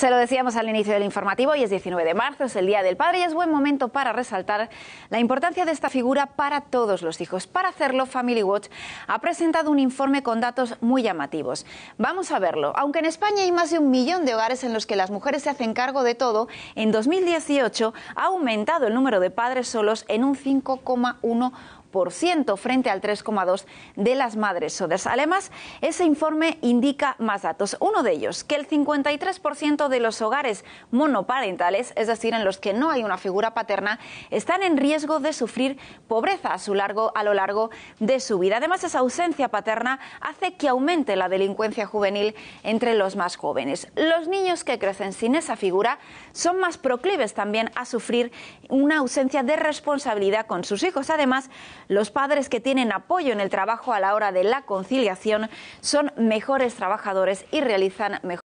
Se lo decíamos al inicio del informativo, hoy es 19 de marzo, es el Día del Padre y es buen momento para resaltar la importancia de esta figura para todos los hijos. Para hacerlo, Family Watch ha presentado un informe con datos muy llamativos. Vamos a verlo. Aunque en España hay más de un millón de hogares en los que las mujeres se hacen cargo de todo, en 2018 ha aumentado el número de padres solos en un 5,1% frente al 3,2% de las madres sodas. Además, ese informe indica más datos. Uno de ellos, que el 53% de los hogares monoparentales, es decir, en los que no hay una figura paterna, están en riesgo de sufrir pobreza a, su largo, a lo largo de su vida. Además, esa ausencia paterna hace que aumente la delincuencia juvenil entre los más jóvenes. Los niños que crecen sin esa figura son más proclives también a sufrir una ausencia de responsabilidad con sus hijos. Además, los padres que tienen apoyo en el trabajo a la hora de la conciliación son mejores trabajadores y realizan mejor